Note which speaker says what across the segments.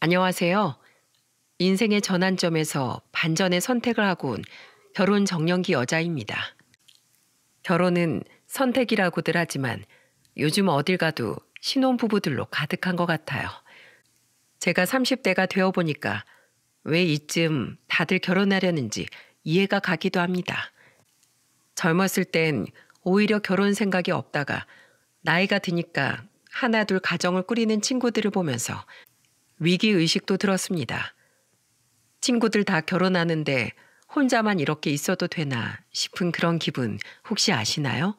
Speaker 1: 안녕하세요. 인생의 전환점에서 반전의 선택을 하고 온 결혼 정년기 여자입니다. 결혼은 선택이라고들 하지만 요즘 어딜 가도 신혼부부들로 가득한 것 같아요. 제가 30대가 되어 보니까 왜 이쯤 다들 결혼하려는지 이해가 가기도 합니다. 젊었을 땐 오히려 결혼 생각이 없다가 나이가 드니까 하나둘 가정을 꾸리는 친구들을 보면서 위기의식도 들었습니다. 친구들 다 결혼하는데 혼자만 이렇게 있어도 되나 싶은 그런 기분 혹시 아시나요?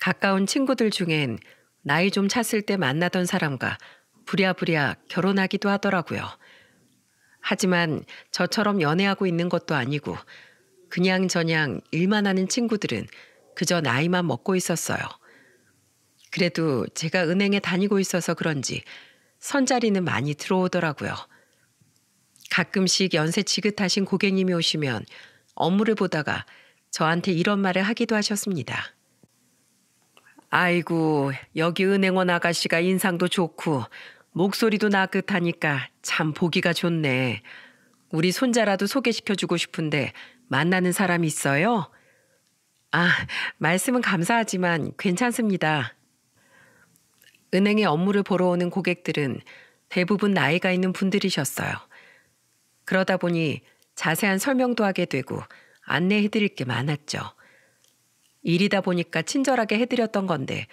Speaker 1: 가까운 친구들 중엔 나이 좀 찼을 때 만나던 사람과 부랴부랴 결혼하기도 하더라고요. 하지만 저처럼 연애하고 있는 것도 아니고 그냥 저냥 일만 하는 친구들은 그저 나이만 먹고 있었어요. 그래도 제가 은행에 다니고 있어서 그런지 선자리는 많이 들어오더라고요. 가끔씩 연세 지긋하신 고객님이 오시면 업무를 보다가 저한테 이런 말을 하기도 하셨습니다. 아이고, 여기 은행원 아가씨가 인상도 좋고 목소리도 나긋하니까 참 보기가 좋네. 우리 손자라도 소개시켜주고 싶은데 만나는 사람 있어요? 아, 말씀은 감사하지만 괜찮습니다. 은행의 업무를 보러 오는 고객들은 대부분 나이가 있는 분들이셨어요. 그러다 보니 자세한 설명도 하게 되고 안내해 드릴 게 많았죠. 일이다 보니까 친절하게 해드렸던 건데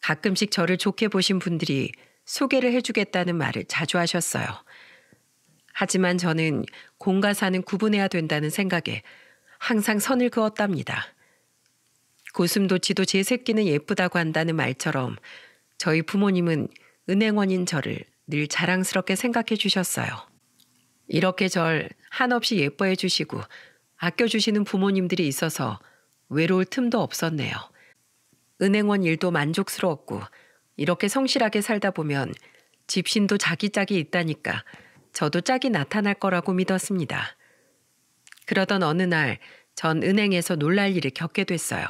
Speaker 1: 가끔씩 저를 좋게 보신 분들이 소개를 해주겠다는 말을 자주 하셨어요. 하지만 저는 공과 사는 구분해야 된다는 생각에 항상 선을 그었답니다. 고슴도치도 제 새끼는 예쁘다고 한다는 말처럼 저희 부모님은 은행원인 저를 늘 자랑스럽게 생각해 주셨어요. 이렇게 절 한없이 예뻐해 주시고 아껴주시는 부모님들이 있어서 외로울 틈도 없었네요. 은행원 일도 만족스러웠고 이렇게 성실하게 살다 보면 집신도 자기 짝이 있다니까 저도 짝이 나타날 거라고 믿었습니다. 그러던 어느 날 전 은행에서 놀랄 일을 겪게 됐어요.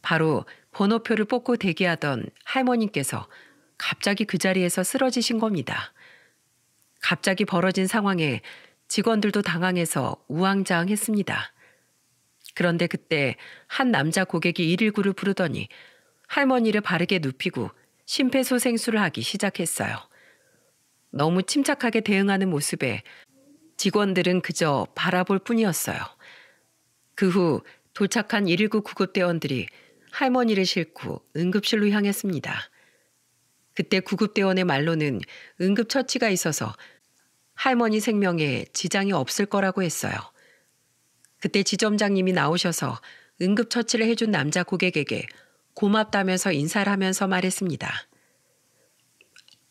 Speaker 1: 바로 번호표를 뽑고 대기하던 할머님께서 갑자기 그 자리에서 쓰러지신 겁니다. 갑자기 벌어진 상황에 직원들도 당황해서 우왕좌왕했습니다. 그런데 그때 한 남자 고객이 119를 부르더니 할머니를 바르게 눕히고 심폐소생술을 하기 시작했어요. 너무 침착하게 대응하는 모습에 직원들은 그저 바라볼 뿐이었어요. 그 후 도착한 119 구급대원들이 할머니를 싣고 응급실로 향했습니다. 그때 구급대원의 말로는 응급처치가 있어서 할머니 생명에 지장이 없을 거라고 했어요. 그때 지점장님이 나오셔서 응급처치를 해준 남자 고객에게 고맙다면서 인사를 하면서 말했습니다.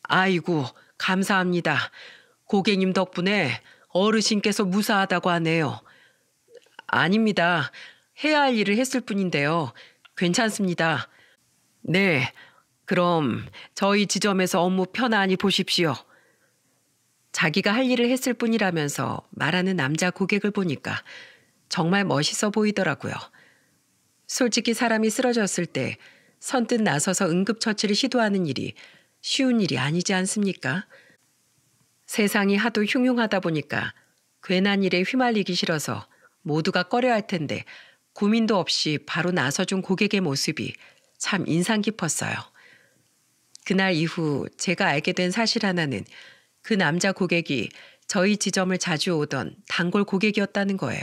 Speaker 1: 아이고, 감사합니다. 고객님 덕분에 어르신께서 무사하다고 하네요. 아닙니다. 해야 할 일을 했을 뿐인데요. 괜찮습니다. 네. 그럼 저희 지점에서 업무 편안히 보십시오. 자기가 할 일을 했을 뿐이라면서 말하는 남자 고객을 보니까 정말 멋있어 보이더라고요. 솔직히 사람이 쓰러졌을 때 선뜻 나서서 응급처치를 시도하는 일이 쉬운 일이 아니지 않습니까? 세상이 하도 흉흉하다 보니까 괜한 일에 휘말리기 싫어서 모두가 꺼려 할 텐데 고민도 없이 바로 나서준 고객의 모습이 참 인상 깊었어요. 그날 이후 제가 알게 된 사실 하나는 그 남자 고객이 저희 지점을 자주 오던 단골 고객이었다는 거예요.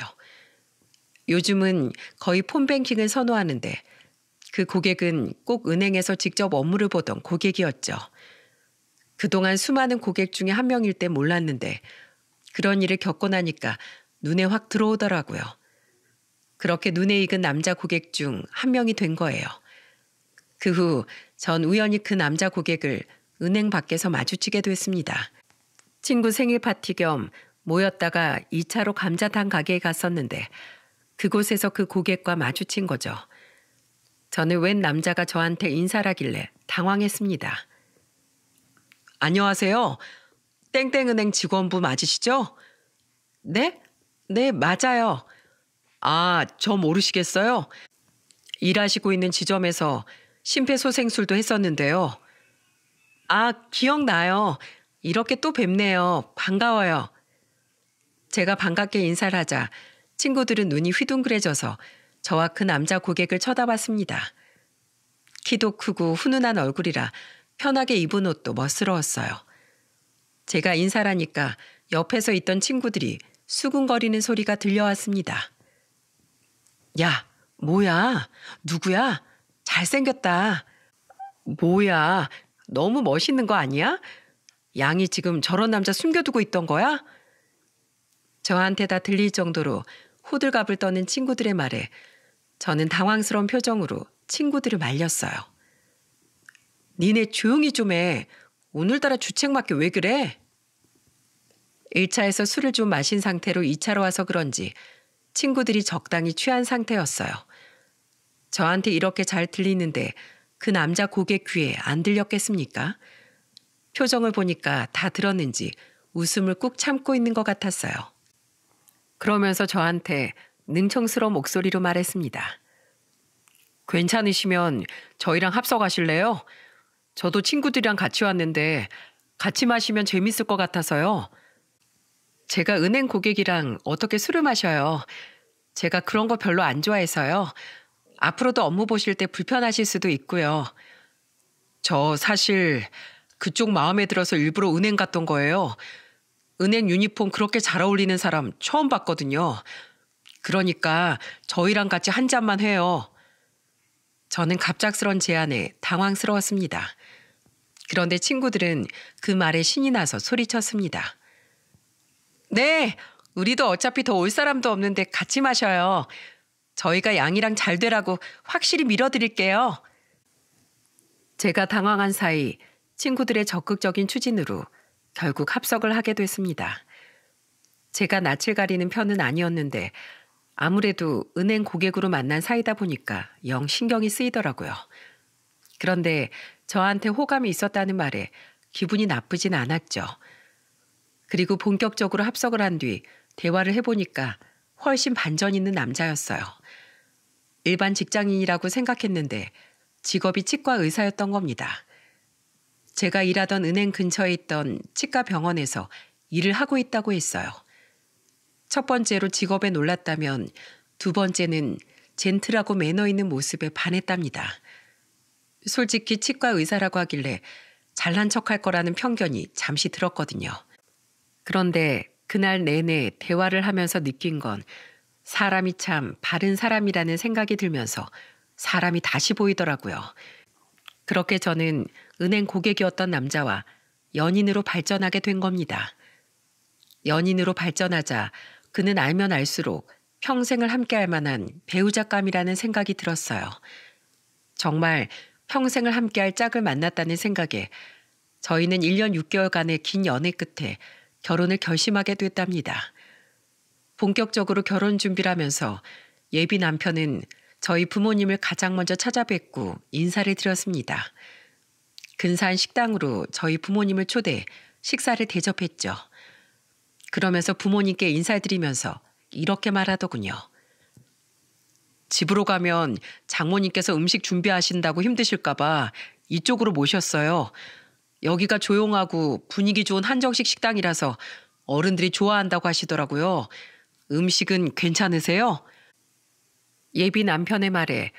Speaker 1: 요즘은 거의 폰뱅킹을 선호하는데 그 고객은 꼭 은행에서 직접 업무를 보던 고객이었죠. 그동안 수많은 고객 중에 한 명일 때 몰랐는데 그런 일을 겪고 나니까 눈에 확 들어오더라고요. 그렇게 눈에 익은 남자 고객 중 한 명이 된 거예요. 그 후 전 우연히 그 남자 고객을 은행 밖에서 마주치게 됐습니다. 친구 생일 파티 겸 모였다가 2차로 감자탕 가게에 갔었는데 그곳에서 그 고객과 마주친 거죠. 저는 웬 남자가 저한테 인사라길래 당황했습니다. 안녕하세요. 땡땡은행 직원부 맞으시죠? 네? 네, 맞아요. 아, 저 모르시겠어요? 일하시고 있는 지점에서 심폐소생술도 했었는데요. 아, 기억나요. 이렇게 또 뵙네요. 반가워요. 제가 반갑게 인사를 하자 친구들은 눈이 휘둥그레져서 저와 그 남자 고객을 쳐다봤습니다. 키도 크고 훈훈한 얼굴이라 편하게 입은 옷도 멋스러웠어요. 제가 인사라니까 옆에서 있던 친구들이 수근거리는 소리가 들려왔습니다. 야, 뭐야? 누구야? 잘생겼다. 뭐야? 너무 멋있는 거 아니야? 양이 지금 저런 남자 숨겨두고 있던 거야? 저한테 다 들릴 정도로 호들갑을 떠는 친구들의 말에 저는 당황스러운 표정으로 친구들을 말렸어요. 니네 조용히 좀 해. 오늘따라 주책맞게 왜 그래? 1차에서 술을 좀 마신 상태로 2차로 와서 그런지 친구들이 적당히 취한 상태였어요. 저한테 이렇게 잘 들리는데 그 남자 고객 귀에 안 들렸겠습니까? 표정을 보니까 다 들었는지 웃음을 꾹 참고 있는 것 같았어요. 그러면서 저한테 능청스러운 목소리로 말했습니다. 괜찮으시면 저희랑 합석하실래요? 저도 친구들이랑 같이 왔는데 같이 마시면 재밌을 것 같아서요. 제가 은행 고객이랑 어떻게 술을 마셔요. 제가 그런 거 별로 안 좋아해서요. 앞으로도 업무 보실 때 불편하실 수도 있고요. 저 사실 그쪽 마음에 들어서 일부러 은행 갔던 거예요. 은행 유니폼 그렇게 잘 어울리는 사람 처음 봤거든요. 그러니까 저희랑 같이 한 잔만 해요. 저는 갑작스런 제안에 당황스러웠습니다. 그런데 친구들은 그 말에 신이 나서 소리쳤습니다. 네, 우리도 어차피 더 올 사람도 없는데 같이 마셔요. 저희가 양이랑 잘 되라고 확실히 밀어드릴게요. 제가 당황한 사이 친구들의 적극적인 추진으로 결국 합석을 하게 됐습니다. 제가 낯을 가리는 편은 아니었는데 아무래도 은행 고객으로 만난 사이다 보니까 영 신경이 쓰이더라고요. 그런데 저한테 호감이 있었다는 말에 기분이 나쁘진 않았죠. 그리고 본격적으로 합석을 한 뒤 대화를 해보니까 훨씬 반전 있는 남자였어요. 일반 직장인이라고 생각했는데 직업이 치과 의사였던 겁니다. 제가 일하던 은행 근처에 있던 치과 병원에서 일을 하고 있다고 했어요. 첫 번째로 직업에 놀랐다면 두 번째는 젠틀하고 매너 있는 모습에 반했답니다. 솔직히 치과 의사라고 하길래 잘난 척할 거라는 편견이 잠시 들었거든요. 그런데 그날 내내 대화를 하면서 느낀 건 사람이 참 바른 사람이라는 생각이 들면서 사람이 다시 보이더라고요. 그렇게 저는 은행 고객이었던 남자와 연인으로 발전하게 된 겁니다. 연인으로 발전하자 그는 알면 알수록 평생을 함께할 만한 배우자감이라는 생각이 들었어요. 정말 평생을 함께할 짝을 만났다는 생각에 저희는 1년 6개월간의 긴 연애 끝에 결혼을 결심하게 됐답니다. 본격적으로 결혼 준비를 하면서 예비 남편은 저희 부모님을 가장 먼저 찾아뵙고 인사를 드렸습니다. 근사한 식당으로 저희 부모님을 초대 식사를 대접했죠. 그러면서 부모님께 인사드리면서 이렇게 말하더군요. 집으로 가면 장모님께서 음식 준비하신다고 힘드실까봐 이쪽으로 모셨어요. 여기가 조용하고 분위기 좋은 한정식 식당이라서 어른들이 좋아한다고 하시더라고요. 음식은 괜찮으세요? 예비 남편의 말에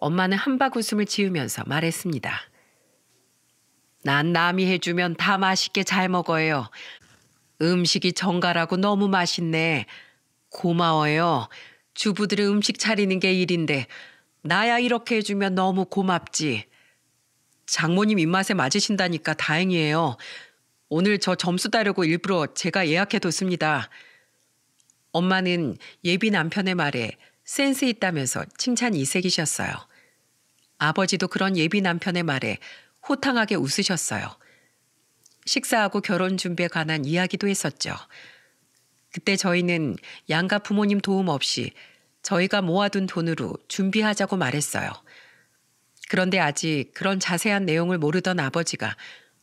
Speaker 1: 엄마는 한박 웃음을 지으면서 말했습니다. 난 남이 해주면 다 맛있게 잘 먹어요. 음식이 정갈하고 너무 맛있네. 고마워요. 주부들의 음식 차리는 게 일인데 나야 이렇게 해주면 너무 고맙지. 장모님 입맛에 맞으신다니까 다행이에요. 오늘 저 점수 따려고 일부러 제가 예약해뒀습니다. 엄마는 예비 남편의 말에 센스 있다면서 칭찬 이색이셨어요. 아버지도 그런 예비 남편의 말에 호탕하게 웃으셨어요. 식사하고 결혼 준비에 관한 이야기도 했었죠. 그때 저희는 양가 부모님 도움 없이 저희가 모아둔 돈으로 준비하자고 말했어요. 그런데 아직 그런 자세한 내용을 모르던 아버지가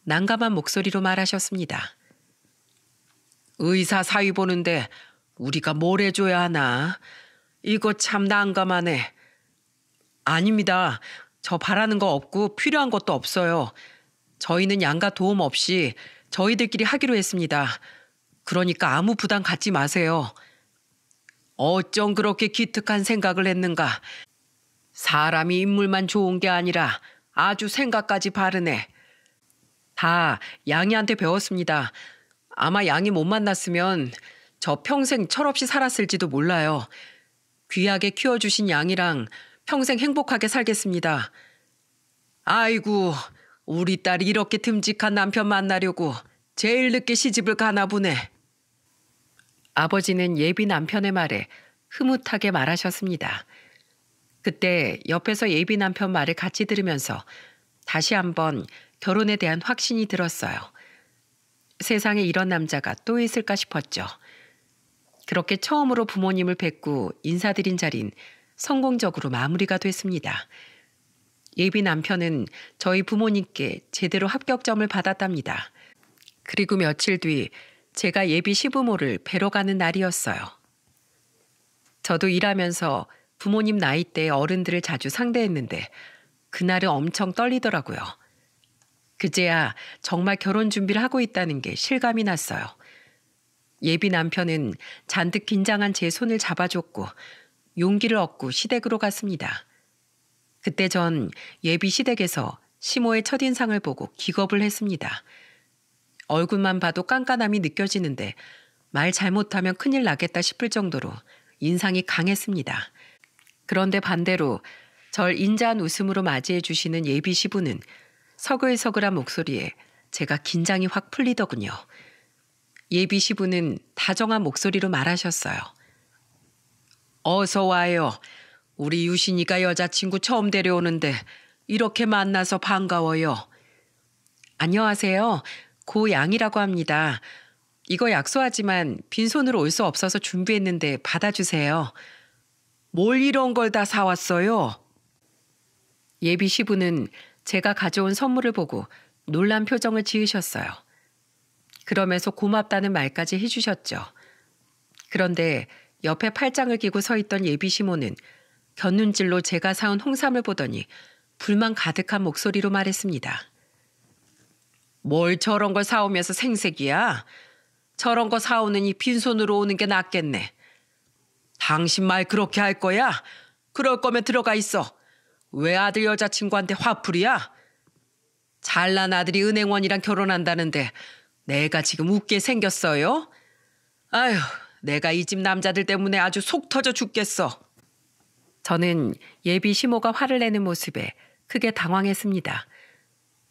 Speaker 1: 난감한 목소리로 말하셨습니다. 의사 사위 보는데 우리가 뭘 해줘야 하나? 이거 참 난감하네. 아닙니다. 저 바라는 거 없고 필요한 것도 없어요. 저희는 양가 도움 없이 저희들끼리 하기로 했습니다. 그러니까 아무 부담 갖지 마세요. 어쩜 그렇게 기특한 생각을 했는가. 사람이 인물만 좋은 게 아니라 아주 생각까지 바르네. 다 양이한테 배웠습니다. 아마 양이 못 만났으면 저 평생 철없이 살았을지도 몰라요. 귀하게 키워주신 양이랑 평생 행복하게 살겠습니다. 아이고, 우리 딸이 이렇게 듬직한 남편 만나려고 제일 늦게 시집을 가나 보네. 아버지는 예비 남편의 말에 흐뭇하게 말하셨습니다. 그때 옆에서 예비 남편 말을 같이 들으면서 다시 한번 결혼에 대한 확신이 들었어요. 세상에 이런 남자가 또 있을까 싶었죠. 그렇게 처음으로 부모님을 뵙고 인사드린 자린 성공적으로 마무리가 됐습니다. 예비 남편은 저희 부모님께 제대로 합격점을 받았답니다. 그리고 며칠 뒤 제가 예비 시부모를 뵈러 가는 날이었어요. 저도 일하면서 부모님 나이때 어른들을 자주 상대했는데 그날은 엄청 떨리더라고요. 그제야 정말 결혼 준비를 하고 있다는 게 실감이 났어요. 예비 남편은 잔뜩 긴장한 제 손을 잡아줬고 용기를 얻고 시댁으로 갔습니다. 그때 전 예비 시댁에서 시모의 첫인상을 보고 기겁을 했습니다. 얼굴만 봐도 깐깐함이 느껴지는데 말 잘못하면 큰일 나겠다 싶을 정도로 인상이 강했습니다. 그런데 반대로 절 인자한 웃음으로 맞이해 주시는 예비 시부는 서글서글한 목소리에 제가 긴장이 확 풀리더군요. 예비 시부는 다정한 목소리로 말하셨어요. 어서 와요. 우리 유신이가 여자친구 처음 데려오는데 이렇게 만나서 반가워요. 안녕하세요. 고양이라고 합니다. 이거 약소하지만 빈손으로 올 수 없어서 준비했는데 받아주세요. 뭘 이런 걸 다 사왔어요? 예비 시부는 제가 가져온 선물을 보고 놀란 표정을 지으셨어요. 그러면서 고맙다는 말까지 해주셨죠. 그런데 옆에 팔짱을 끼고 서 있던 예비 시모는 견눈질로 제가 사온 홍삼을 보더니 불만 가득한 목소리로 말했습니다. 뭘 저런 걸 사오면서 생색이야? 저런 거 사오느니 빈손으로 오는 게 낫겠네. 당신 말 그렇게 할 거야? 그럴 거면 들어가 있어. 왜 아들 여자친구한테 화풀이야? 잘난 아들이 은행원이랑 결혼한다는데 내가 지금 웃게 생겼어요? 아휴, 내가 이 집 남자들 때문에 아주 속 터져 죽겠어. 저는 예비 시모가 화를 내는 모습에 크게 당황했습니다.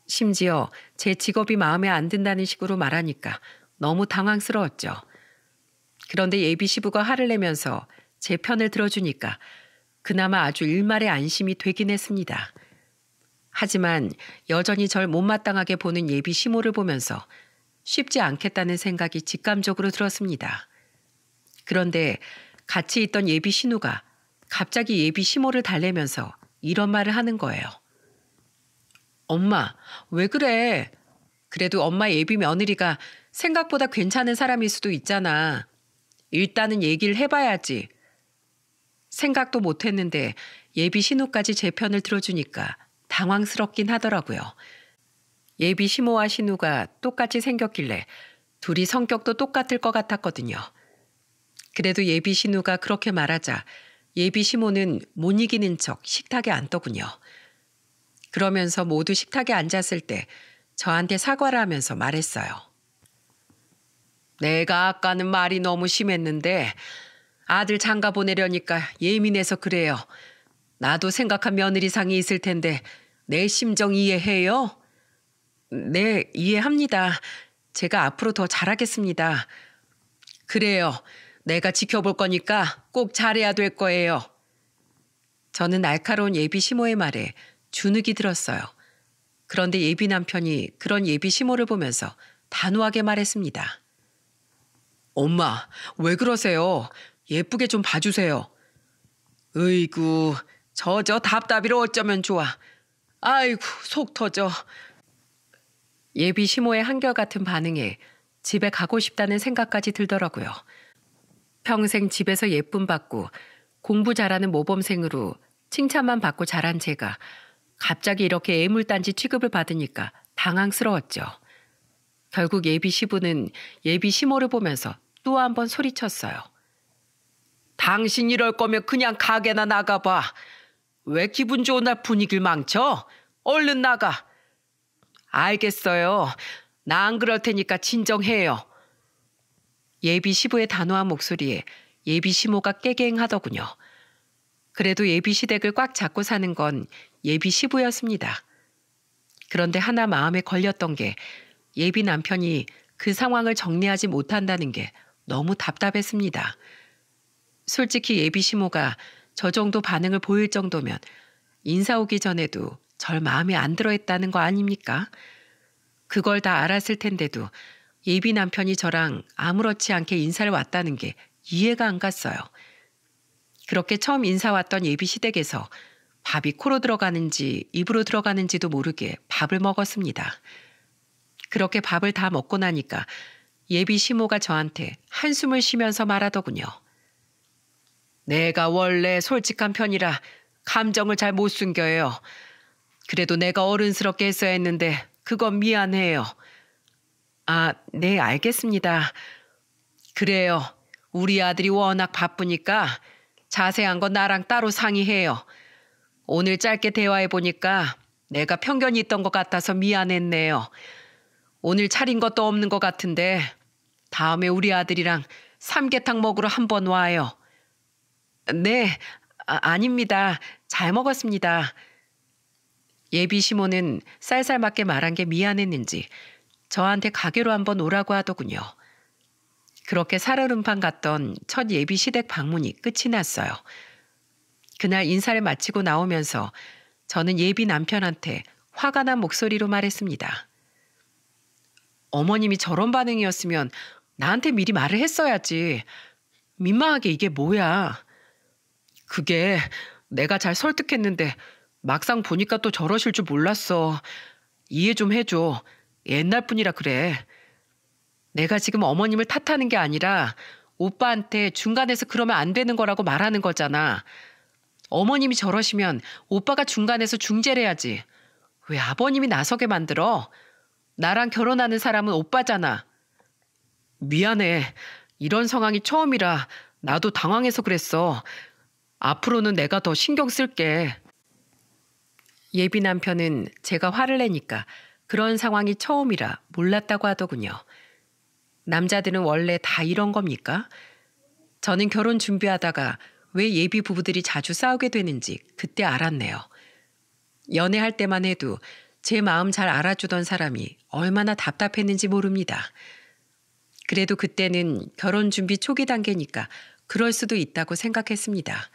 Speaker 1: 심지어 제 직업이 마음에 안 든다는 식으로 말하니까 너무 당황스러웠죠. 그런데 예비 시부가 화를 내면서 제 편을 들어주니까 그나마 아주 일말의 안심이 되긴 했습니다. 하지만 여전히 절 못마땅하게 보는 예비 시모를 보면서 쉽지 않겠다는 생각이 직감적으로 들었습니다. 그런데 같이 있던 예비 신우가 갑자기 예비 시모를 달래면서 이런 말을 하는 거예요. 엄마, 왜 그래? 그래도 엄마 예비 며느리가 생각보다 괜찮은 사람일 수도 있잖아. 일단은 얘기를 해봐야지. 생각도 못했는데 예비 신우까지 제 편을 들어주니까 당황스럽긴 하더라고요. 예비 시모와 신우가 똑같이 생겼길래 둘이 성격도 똑같을 것 같았거든요. 그래도 예비 신우가 그렇게 말하자 예비 시모는 못 이기는 척 식탁에 앉더군요. 그러면서 모두 식탁에 앉았을 때 저한테 사과를 하면서 말했어요. 내가 아까는 말이 너무 심했는데 아들 장가 보내려니까 예민해서 그래요. 나도 생각한 며느리상이 있을 텐데 내 심정 이해해요? 네, 이해합니다. 제가 앞으로 더 잘하겠습니다. 그래요. 내가 지켜볼 거니까 꼭 잘해야 될 거예요. 저는 날카로운 예비 시모의 말에 주눅이 들었어요. 그런데 예비 남편이 그런 예비 시모를 보면서 단호하게 말했습니다. 엄마, 왜 그러세요? 예쁘게 좀 봐주세요. 으이구, 저저 답답이로 어쩌면 좋아. 아이고, 속 터져. 예비 시모의 한결같은 반응에 집에 가고 싶다는 생각까지 들더라고요. 평생 집에서 예쁨 받고 공부 잘하는 모범생으로 칭찬만 받고 자란 제가 갑자기 이렇게 애물단지 취급을 받으니까 당황스러웠죠. 결국 예비 시부는 예비 시모를 보면서 또 한 번 소리쳤어요. 당신 이럴 거면 그냥 가게나 나가봐. 왜 기분 좋은 날 분위기를 망쳐? 얼른 나가. 알겠어요. 나 안 그럴 테니까 진정해요. 예비 시부의 단호한 목소리에 예비 시모가 깨갱하더군요. 그래도 예비 시댁을 꽉 잡고 사는 건 예비 시부였습니다. 그런데 하나 마음에 걸렸던 게 예비 남편이 그 상황을 정리하지 못한다는 게 너무 답답했습니다. 솔직히 예비 시모가 저 정도 반응을 보일 정도면 인사 오기 전에도 절 마음에 안 들어 했다는 거 아닙니까? 그걸 다 알았을 텐데도 예비 남편이 저랑 아무렇지 않게 인사를 왔다는 게 이해가 안 갔어요. 그렇게 처음 인사 왔던 예비 시댁에서 밥이 코로 들어가는지 입으로 들어가는지도 모르게 밥을 먹었습니다. 그렇게 밥을 다 먹고 나니까 예비 시모가 저한테 한숨을 쉬면서 말하더군요. 내가 원래 솔직한 편이라 감정을 잘 못 숨겨요. 그래도 내가 어른스럽게 했어야 했는데 그건 미안해요. 아, 네, 알겠습니다. 그래요. 우리 아들이 워낙 바쁘니까 자세한 건 나랑 따로 상의해요. 오늘 짧게 대화해 보니까 내가 편견이 있던 것 같아서 미안했네요. 오늘 차린 것도 없는 것 같은데 다음에 우리 아들이랑 삼계탕 먹으러 한번 와요. 네, 아, 닙니다잘 먹었습니다. 예비 시모는 쌀쌀맞게 말한 게 미안했는지 저한테 가게로 한번 오라고 하더군요. 그렇게 살얼음판 갔던 첫 예비 시댁 방문이 끝이 났어요. 그날 인사를 마치고 나오면서 저는 예비 남편한테 화가 난 목소리로 말했습니다. 어머님이 저런 반응이었으면 나한테 미리 말을 했어야지. 민망하게 이게 뭐야. 그게 내가 잘 설득했는데 막상 보니까 또 저러실 줄 몰랐어. 이해 좀 해줘. 옛날 뿐이라 그래. 내가 지금 어머님을 탓하는 게 아니라 오빠한테 중간에서 그러면 안 되는 거라고 말하는 거잖아. 어머님이 저러시면 오빠가 중간에서 중재를 해야지. 왜 아버님이 나서게 만들어? 나랑 결혼하는 사람은 오빠잖아. 미안해. 이런 상황이 처음이라 나도 당황해서 그랬어. 앞으로는 내가 더 신경 쓸게. 예비 남편은 제가 화를 내니까 그런 상황이 처음이라 몰랐다고 하더군요. 남자들은 원래 다 이런 겁니까? 저는 결혼 준비하다가 왜 예비 부부들이 자주 싸우게 되는지 그때 알았네요. 연애할 때만 해도 제 마음 잘 알아주던 사람이 얼마나 답답했는지 모릅니다. 그래도 그때는 결혼 준비 초기 단계니까 그럴 수도 있다고 생각했습니다.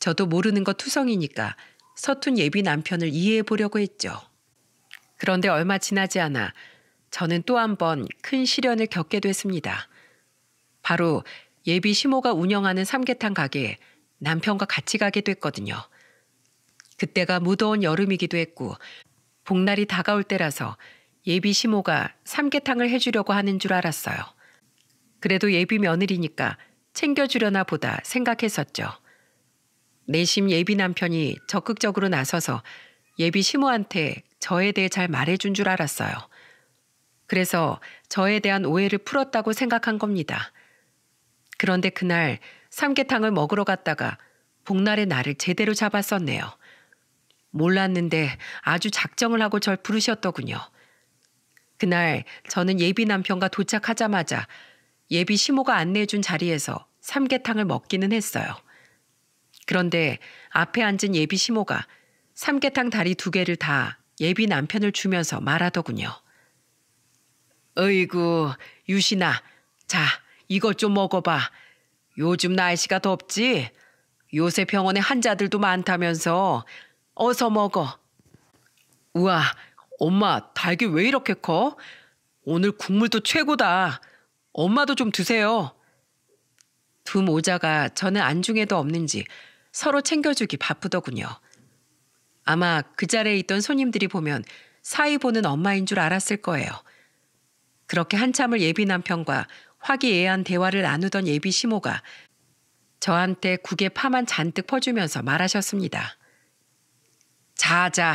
Speaker 1: 저도 모르는 것 투성이니까 서툰 예비 남편을 이해해 보려고 했죠. 그런데 얼마 지나지 않아 저는 또 한 번 큰 시련을 겪게 됐습니다. 바로 예비 시모가 운영하는 삼계탕 가게에 남편과 같이 가게 됐거든요. 그때가 무더운 여름이기도 했고 복날이 다가올 때라서 예비 시모가 삼계탕을 해주려고 하는 줄 알았어요. 그래도 예비 며느리니까 챙겨주려나 보다 생각했었죠. 내심 예비 남편이 적극적으로 나서서 예비 시모한테 저에 대해 잘 말해준 줄 알았어요. 그래서 저에 대한 오해를 풀었다고 생각한 겁니다. 그런데 그날 삼계탕을 먹으러 갔다가 복날의 나를 제대로 잡았었네요. 몰랐는데 아주 작정을 하고 절 부르셨더군요. 그날 저는 예비 남편과 도착하자마자 예비 시모가 안내해준 자리에서 삼계탕을 먹기는 했어요. 그런데 앞에 앉은 예비 시모가 삼계탕 다리 두 개를 다 예비 남편을 주면서 말하더군요. 어이구, 유신아. 자, 이것 좀 먹어봐. 요즘 날씨가 덥지? 요새 병원에 환자들도 많다면서. 어서 먹어. 우와, 엄마, 닭이 왜 이렇게 커? 오늘 국물도 최고다. 엄마도 좀 드세요. 두 모자가 저는 안중에도 없는지 서로 챙겨주기 바쁘더군요. 아마 그 자리에 있던 손님들이 보면 사이 보는 엄마인 줄 알았을 거예요. 그렇게 한참을 예비 남편과 화기애애한 대화를 나누던 예비 시모가 저한테 국에 파만 잔뜩 퍼주면서 말하셨습니다. 자자,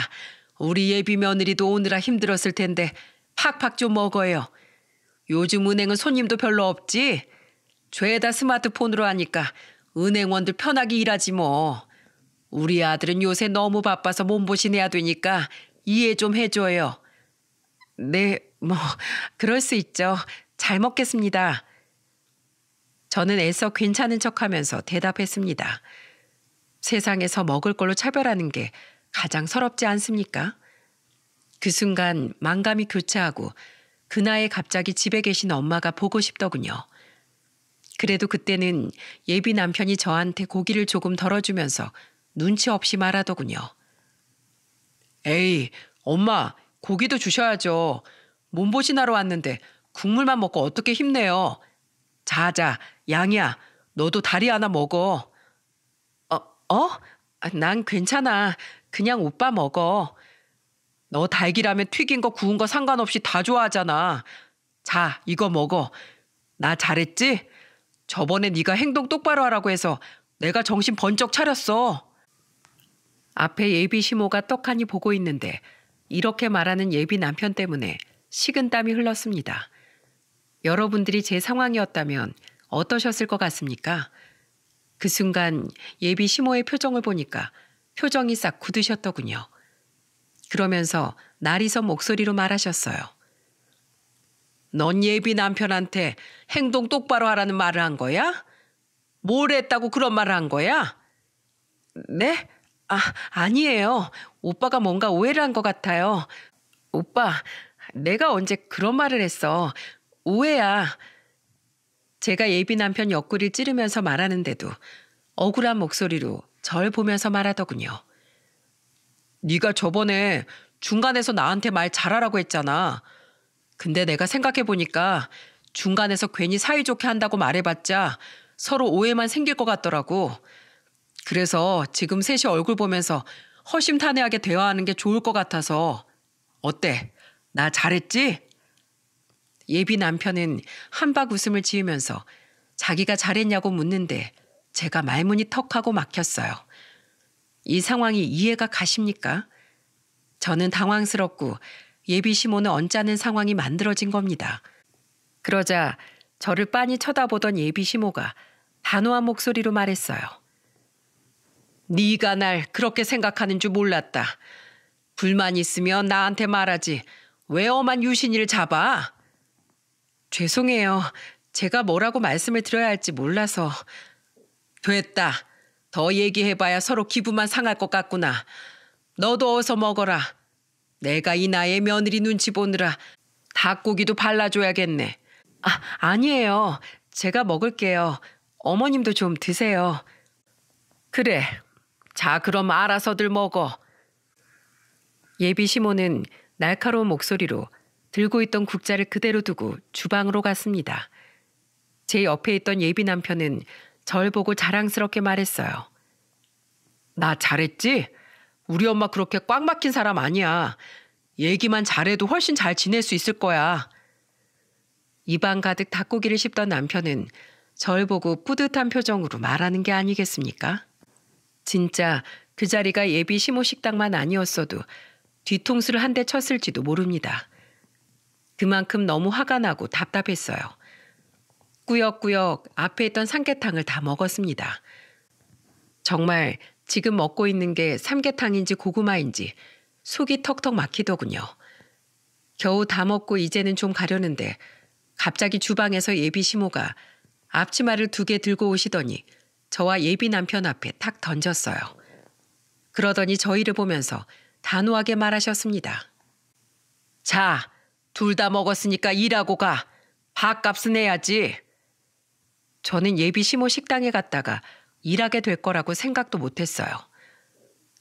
Speaker 1: 우리 예비 며느리도 오느라 힘들었을 텐데 팍팍 좀 먹어요. 요즘 은행은 손님도 별로 없지? 죄다 스마트폰으로 하니까 은행원들 편하게 일하지 뭐. 우리 아들은 요새 너무 바빠서 몸보신해야 되니까 이해 좀 해줘요. 네, 뭐, 그럴 수 있죠. 잘 먹겠습니다. 저는 애써 괜찮은 척 하면서 대답했습니다. 세상에서 먹을 걸로 차별하는 게 가장 서럽지 않습니까? 그 순간 망감이 교차하고 그나이에 갑자기 집에 계신 엄마가 보고 싶더군요. 그래도 그때는 예비 남편이 저한테 고기를 조금 덜어주면서 눈치 없이 말하더군요. 에이, 엄마, 고기도 주셔야죠. 몸보신하러 왔는데 국물만 먹고 어떻게 힘내요? 자자, 양이야, 너도 다리 하나 먹어. 어, 어? 아, 난 괜찮아. 그냥 오빠 먹어. 너 달기라면 튀긴 거 구운 거 상관없이 다 좋아하잖아. 자, 이거 먹어. 나 잘했지? 저번에 네가 행동 똑바로 하라고 해서 내가 정신 번쩍 차렸어. 앞에 예비 시모가 떡하니 보고 있는데 이렇게 말하는 예비 남편 때문에 식은 땀이 흘렀습니다. 여러분들이 제 상황이었다면 어떠셨을 것 같습니까? 그 순간 예비 시모의 표정을 보니까 표정이 싹 굳으셨더군요. 그러면서 날이 선 목소리로 말하셨어요. 넌 예비 남편한테 행동 똑바로 하라는 말을 한 거야? 뭘 했다고 그런 말을 한 거야? 네? 아, 아니에요. 오빠가 뭔가 오해를 한 것 같아요. 오빠, 내가 언제 그런 말을 했어. 오해야. 제가 예비 남편 옆구리 찌르면서 말하는데도 억울한 목소리로 절 보면서 말하더군요. 네가 저번에 중간에서 나한테 말 잘하라고 했잖아. 근데 내가 생각해보니까 중간에서 괜히 사이좋게 한다고 말해봤자 서로 오해만 생길 것 같더라고. 그래서 지금 셋이 얼굴 보면서 허심탄회하게 대화하는 게 좋을 것 같아서 어때? 나 잘했지? 예비 남편은 한박 웃음을 지으면서 자기가 잘했냐고 묻는데 제가 말문이 턱하고 막혔어요. 이 상황이 이해가 가십니까? 저는 당황스럽고 예비 시몬을 언짢은 상황이 만들어진 겁니다. 그러자 저를 빤히 쳐다보던 예비 시모가 단호한 목소리로 말했어요. 네가 날 그렇게 생각하는 줄 몰랐다. 불만 있으면 나한테 말하지. 왜 엄한 유신이를 잡아? 죄송해요. 제가 뭐라고 말씀을 드려야 할지 몰라서. 됐다. 더 얘기해봐야 서로 기분만 상할 것 같구나. 너도 어서 먹어라. 내가 이 나이에 며느리 눈치 보느라 닭고기도 발라줘야겠네. 아, 아니에요. 제가 먹을게요. 어머님도 좀 드세요. 그래. 자, 그럼 알아서들 먹어. 예비 시모는 날카로운 목소리로 들고 있던 국자를 그대로 두고 주방으로 갔습니다. 제 옆에 있던 예비 남편은 절 보고 자랑스럽게 말했어요. 나 잘했지? 우리 엄마 그렇게 꽉 막힌 사람 아니야. 얘기만 잘해도 훨씬 잘 지낼 수 있을 거야. 입안 가득 닭고기를 씹던 남편은 절 보고 뿌듯한 표정으로 말하는 게 아니겠습니까? 진짜 그 자리가 예비 시모식당만 아니었어도 뒤통수를 한 대 쳤을지도 모릅니다. 그만큼 너무 화가 나고 답답했어요. 꾸역꾸역 앞에 있던 삼계탕을 다 먹었습니다. 정말 지금 먹고 있는 게 삼계탕인지 고구마인지 속이 턱턱 막히더군요. 겨우 다 먹고 이제는 좀 가려는데 갑자기 주방에서 예비 시모가 앞치마를 두 개 들고 오시더니 저와 예비 남편 앞에 탁 던졌어요. 그러더니 저희를 보면서 단호하게 말하셨습니다. 자, 둘 다 먹었으니까 일하고 가. 밥값은 해야지. 저는 예비 시모 식당에 갔다가 일하게 될 거라고 생각도 못했어요.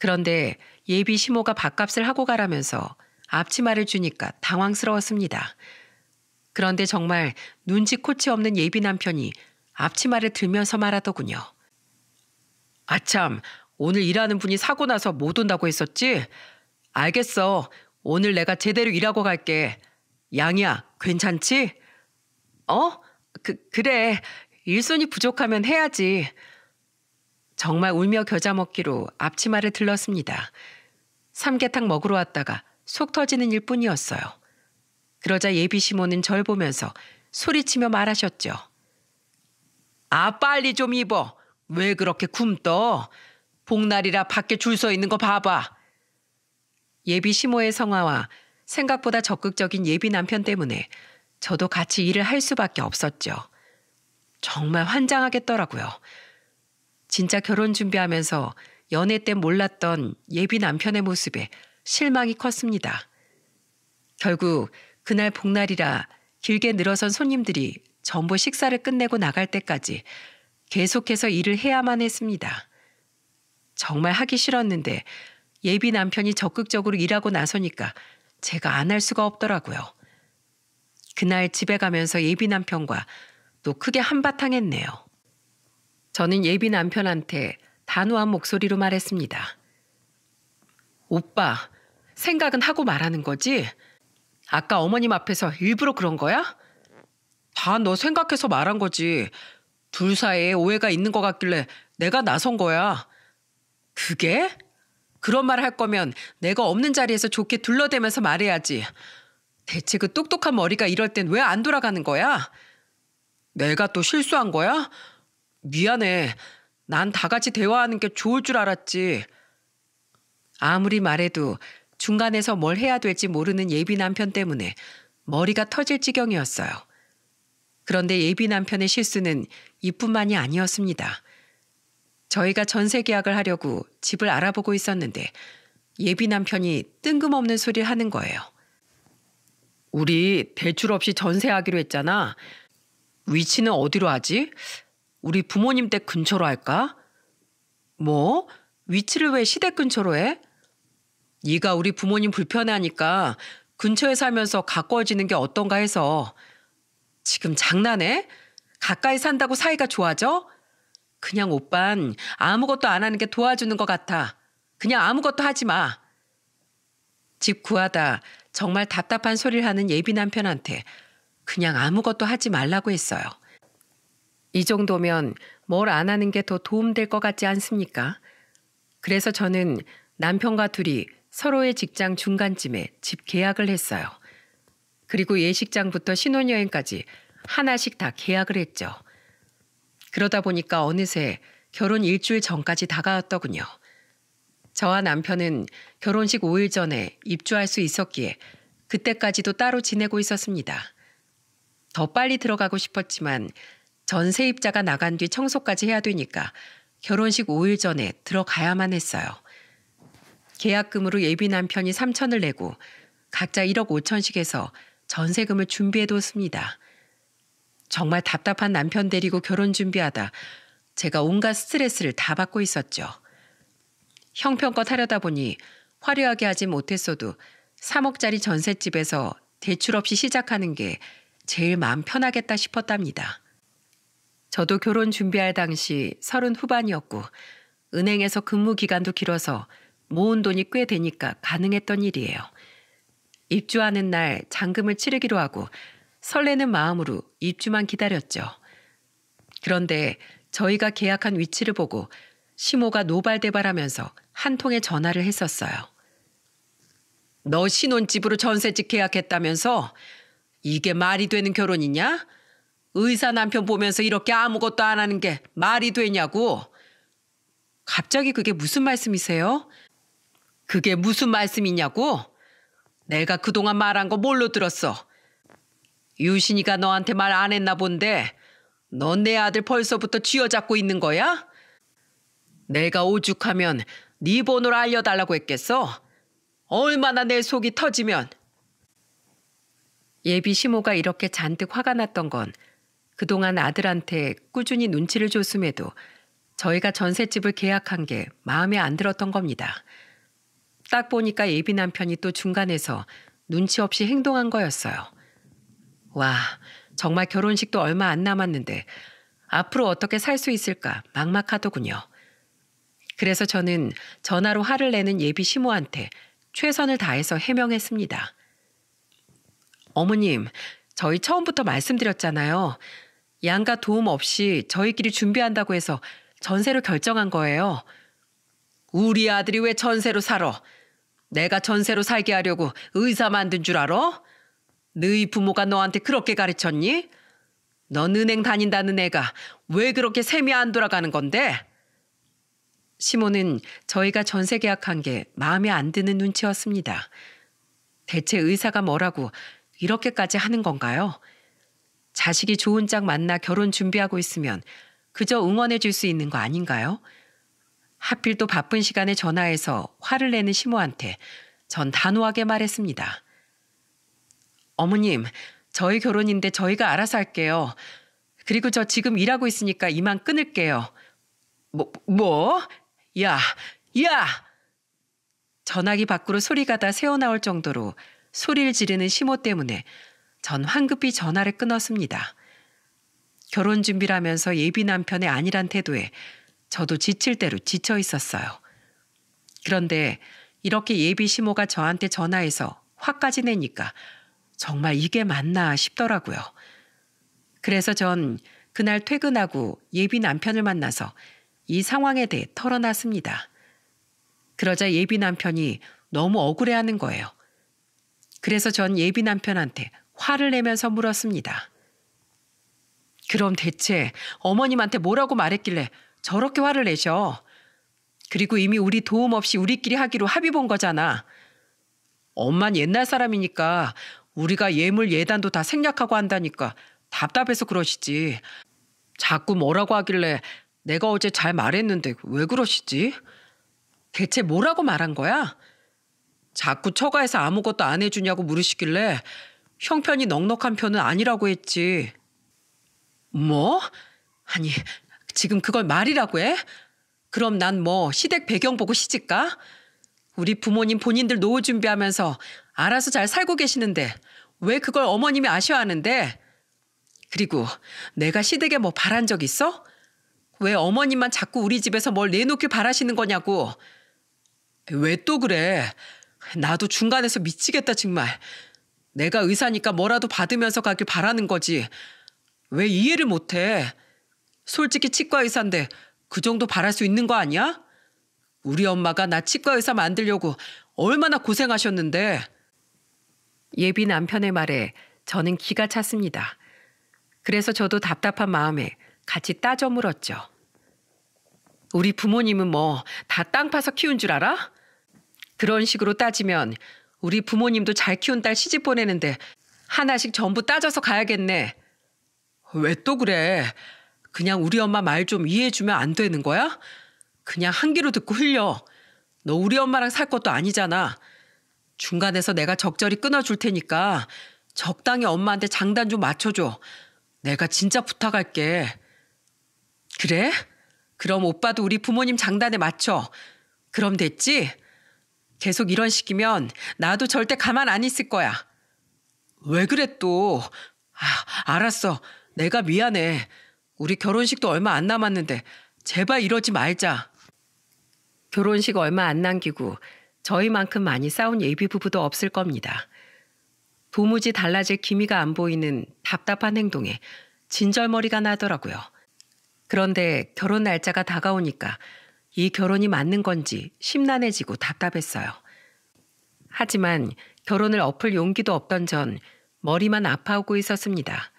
Speaker 1: 그런데 예비 시모가 밥값을 하고 가라면서 앞치마를 주니까 당황스러웠습니다. 그런데 정말 눈치 코치 없는 예비 남편이 앞치마를 들면서 말하더군요. 아참, 오늘 일하는 분이 사고 나서 못 온다고 했었지? 알겠어. 오늘 내가 제대로 일하고 갈게. 양이야, 괜찮지? 어? 그, 그래. 일손이 부족하면 해야지. 정말 울며 겨자 먹기로 앞치마를 들렀습니다. 삼계탕 먹으러 왔다가 속 터지는 일뿐이었어요. 그러자 예비 시모는 절 보면서 소리치며 말하셨죠. 아 빨리 좀 입어. 왜 그렇게 굶떠? 복날이라 밖에 줄 서 있는 거 봐봐. 예비 시모의 성화와 생각보다 적극적인 예비 남편 때문에 저도 같이 일을 할 수밖에 없었죠. 정말 환장하겠더라고요. 진짜 결혼 준비하면서 연애 때 몰랐던 예비 남편의 모습에 실망이 컸습니다. 결국 그날 복날이라 길게 늘어선 손님들이 전부 식사를 끝내고 나갈 때까지 계속해서 일을 해야만 했습니다. 정말 하기 싫었는데 예비 남편이 적극적으로 일하고 나서니까 제가 안 할 수가 없더라고요. 그날 집에 가면서 예비 남편과 또 크게 한바탕 했네요. 저는 예비 남편한테 단호한 목소리로 말했습니다. 오빠, 생각은 하고 말하는 거지? 아까 어머님 앞에서 일부러 그런 거야? 다 너 생각해서 말한 거지. 둘 사이에 오해가 있는 것 같길래 내가 나선 거야. 그게? 그런 말 할 거면 내가 없는 자리에서 좋게 둘러대면서 말해야지. 대체 그 똑똑한 머리가 이럴 땐 왜 안 돌아가는 거야? 내가 또 실수한 거야? 미안해. 난 다 같이 대화하는 게 좋을 줄 알았지. 아무리 말해도 중간에서 뭘 해야 될지 모르는 예비 남편 때문에 머리가 터질 지경이었어요. 그런데 예비 남편의 실수는 이뿐만이 아니었습니다. 저희가 전세 계약을 하려고 집을 알아보고 있었는데 예비 남편이 뜬금없는 소리를 하는 거예요. 우리 대출 없이 전세하기로 했잖아. 위치는 어디로 하지? 우리 부모님 댁 근처로 할까? 뭐? 위치를 왜 시댁 근처로 해? 네가 우리 부모님 불편해하니까 근처에 살면서 가까워지는 게 어떤가 해서 지금 장난해? 가까이 산다고 사이가 좋아져? 그냥 오빤 아무것도 안 하는 게 도와주는 것 같아. 그냥 아무것도 하지 마. 집 구하다 정말 답답한 소리를 하는 예비 남편한테 그냥 아무것도 하지 말라고 했어요. 이 정도면 뭘 안 하는 게 더 도움될 것 같지 않습니까? 그래서 저는 남편과 둘이 서로의 직장 중간쯤에 집 계약을 했어요. 그리고 예식장부터 신혼여행까지 하나씩 다 계약을 했죠. 그러다 보니까 어느새 결혼 일주일 전까지 다가왔더군요. 저와 남편은 결혼식 5일 전에 입주할 수 있었기에 그때까지도 따로 지내고 있었습니다. 더 빨리 들어가고 싶었지만 전 세입자가 나간 뒤 청소까지 해야 되니까 결혼식 5일 전에 들어가야만 했어요. 계약금으로 예비 남편이 3천을 내고 각자 1억 5천씩 해서 전세금을 준비해뒀습니다. 정말 답답한 남편 데리고 결혼 준비하다 제가 온갖 스트레스를 다 받고 있었죠. 형편껏 하려다 보니 화려하게 하지 못했어도 3억짜리 전셋집에서 대출 없이 시작하는 게 제일 마음 편하겠다 싶었답니다. 저도 결혼 준비할 당시 서른 후반이었고 은행에서 근무 기간도 길어서 모은 돈이 꽤 되니까 가능했던 일이에요. 입주하는 날 잔금을 치르기로 하고 설레는 마음으로 입주만 기다렸죠. 그런데 저희가 계약한 위치를 보고 시모가 노발대발하면서 한 통의 전화를 했었어요. 너 신혼집으로 전셋집 계약했다면서? 이게 말이 되는 결혼이냐? 의사 남편 보면서 이렇게 아무것도 안 하는 게 말이 되냐고. 갑자기 그게 무슨 말씀이세요? 그게 무슨 말씀이냐고? 내가 그동안 말한 거 뭘로 들었어? 유신이가 너한테 말 안 했나 본데 넌 내 아들 벌써부터 쥐어잡고 있는 거야? 내가 오죽하면 네 번호를 알려달라고 했겠어? 얼마나 내 속이 터지면 예비 시모가 이렇게 잔뜩 화가 났던 건 그동안 아들한테 꾸준히 눈치를 줬음에도 저희가 전셋집을 계약한 게 마음에 안 들었던 겁니다. 딱 보니까 예비 남편이 또 중간에서 눈치 없이 행동한 거였어요. 와, 정말 결혼식도 얼마 안 남았는데 앞으로 어떻게 살 수 있을까 막막하더군요. 그래서 저는 전화로 화를 내는 예비 시모한테 최선을 다해서 해명했습니다. 어머님, 저희 처음부터 말씀드렸잖아요. 양가 도움 없이 저희끼리 준비한다고 해서 전세로 결정한 거예요. 우리 아들이 왜 전세로 살아? 내가 전세로 살게 하려고 의사 만든 줄 알아? 너희 부모가 너한테 그렇게 가르쳤니? 넌 은행 다닌다는 애가 왜 그렇게 셈이 안 돌아가는 건데? 시모는 저희가 전세 계약한 게 마음에 안 드는 눈치였습니다. 대체 의사가 뭐라고 이렇게까지 하는 건가요? 자식이 좋은 짝 만나 결혼 준비하고 있으면 그저 응원해 줄 수 있는 거 아닌가요? 하필 또 바쁜 시간에 전화해서 화를 내는 시모한테 전 단호하게 말했습니다. 어머님, 저희 결혼인데 저희가 알아서 할게요. 그리고 저 지금 일하고 있으니까 이만 끊을게요. 뭐, 뭐? 야, 야! 전화기 밖으로 소리가 다 새어나올 정도로 소리를 지르는 시모 때문에 전 황급히 전화를 끊었습니다. 결혼 준비를 하면서 예비 남편의 아니란 태도에 저도 지칠 대로 지쳐 있었어요. 그런데 이렇게 예비 시모가 저한테 전화해서 화까지 내니까 정말 이게 맞나 싶더라고요. 그래서 전 그날 퇴근하고 예비 남편을 만나서 이 상황에 대해 털어놨습니다. 그러자 예비 남편이 너무 억울해하는 거예요. 그래서 전 예비 남편한테 화를 내면서 물었습니다. 그럼 대체 어머님한테 뭐라고 말했길래 저렇게 화를 내셔? 그리고 이미 우리 도움 없이 우리끼리 하기로 합의 본 거잖아. 엄만 옛날 사람이니까 우리가 예물 예단도 다 생략하고 한다니까 답답해서 그러시지. 자꾸 뭐라고 하길래 내가 어제 잘 말했는데 왜 그러시지? 대체 뭐라고 말한 거야? 자꾸 처가에서 아무것도 안 해주냐고 물으시길래 형편이 넉넉한 편은 아니라고 했지. 뭐? 아니, 지금 그걸 말이라고 해? 그럼 난 뭐 시댁 배경 보고 시집가? 우리 부모님 본인들 노후 준비하면서 알아서 잘 살고 계시는데 왜 그걸 어머님이 아쉬워하는데? 그리고 내가 시댁에 뭐 바란 적 있어? 왜 어머님만 자꾸 우리 집에서 뭘 내놓길 바라시는 거냐고. 왜 또 그래? 나도 중간에서 미치겠다 정말. 내가 의사니까 뭐라도 받으면서 가길 바라는 거지. 왜 이해를 못해? 솔직히 치과 의사인데 그 정도 바랄 수 있는 거 아니야? 우리 엄마가 나 치과 의사 만들려고 얼마나 고생하셨는데. 예비 남편의 말에 저는 기가 찼습니다. 그래서 저도 답답한 마음에 같이 따져 물었죠. 우리 부모님은 뭐 다 땅 파서 키운 줄 알아? 그런 식으로 따지면 우리 부모님도 잘 키운 딸 시집 보내는데 하나씩 전부 따져서 가야겠네. 왜 또 그래? 그냥 우리 엄마 말 좀 이해해주면 안 되는 거야? 그냥 한 귀로 듣고 흘려. 너 우리 엄마랑 살 것도 아니잖아. 중간에서 내가 적절히 끊어줄 테니까 적당히 엄마한테 장단 좀 맞춰줘. 내가 진짜 부탁할게. 그래? 그럼 오빠도 우리 부모님 장단에 맞춰. 그럼 됐지? 계속 이런 식이면 나도 절대 가만 안 있을 거야. 왜 그래 또? 아, 알았어. 내가 미안해. 우리 결혼식도 얼마 안 남았는데 제발 이러지 말자. 결혼식 얼마 안 남기고 저희만큼 많이 싸운 예비 부부도 없을 겁니다. 도무지 달라질 기미가 안 보이는 답답한 행동에 진절머리가 나더라고요. 그런데 결혼 날짜가 다가오니까 이 결혼이 맞는 건지 심란해지고 답답했어요. 하지만 결혼을 엎을 용기도 없던 전 머리만 아파오고 있었습니다.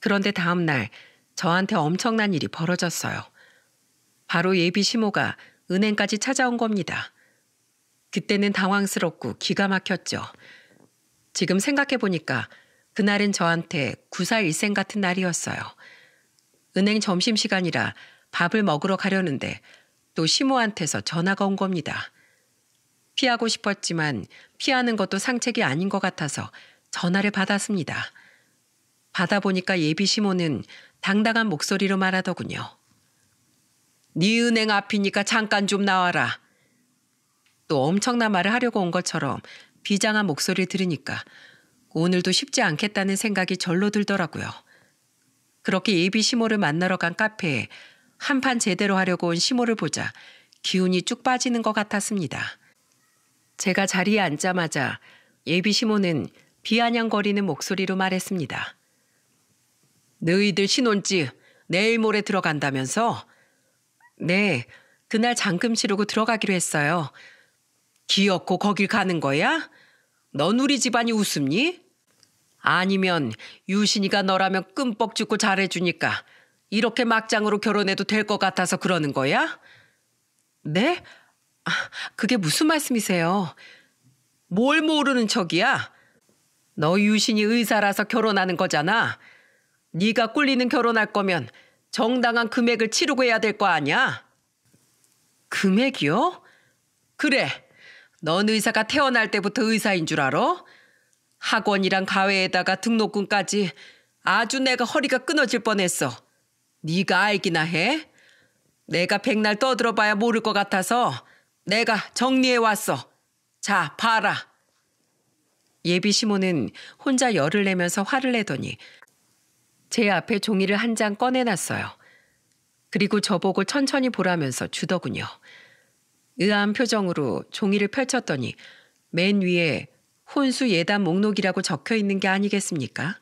Speaker 1: 그런데 다음 날 저한테 엄청난 일이 벌어졌어요. 바로 예비 시모가 은행까지 찾아온 겁니다. 그때는 당황스럽고 기가 막혔죠. 지금 생각해보니까 그날은 저한테 구살일생 같은 날이었어요. 은행 점심시간이라 밥을 먹으러 가려는데 또 시모한테서 전화가 온 겁니다. 피하고 싶었지만 피하는 것도 상책이 아닌 것 같아서 전화를 받았습니다. 받아보니까 예비 시모는 당당한 목소리로 말하더군요. 네 은행 앞이니까 잠깐 좀 나와라. 또 엄청난 말을 하려고 온 것처럼 비장한 목소리를 들으니까 오늘도 쉽지 않겠다는 생각이 절로 들더라고요. 그렇게 예비 시모를 만나러 간 카페에 한판 제대로 하려고 온 시모를 보자 기운이 쭉 빠지는 것 같았습니다. 제가 자리에 앉자마자 예비 시모는 비아냥거리는 목소리로 말했습니다. 너희들 신혼집 내일 모레 들어간다면서? 네, 그날 잠금 치르고 들어가기로 했어요. 귀엽고 거길 가는 거야? 넌 우리 집안이 웃음니? 아니면 유신이가 너라면 끔뻑 죽고 잘해주니까 이렇게 막장으로 결혼해도 될 것 같아서 그러는 거야? 네? 아, 그게 무슨 말씀이세요? 뭘 모르는 척이야? 너 유신이 의사라서 결혼하는 거잖아. 네가 꿀리는 결혼할 거면 정당한 금액을 치르고 해야 될 거 아니야? 금액이요? 그래. 넌 의사가 태어날 때부터 의사인 줄 알아? 학원이랑 가회에다가 등록금까지 아주 내가 허리가 끊어질 뻔했어. 네가 알기나 해? 내가 백날 떠들어봐야 모를 것 같아서 내가 정리해왔어. 자, 봐라. 예비 시모는 혼자 열을 내면서 화를 내더니 제 앞에 종이를 한 장 꺼내놨어요. 그리고 저보고 천천히 보라면서 주더군요. 의아한 표정으로 종이를 펼쳤더니 맨 위에 혼수 예단 목록이라고 적혀 있는 게 아니겠습니까?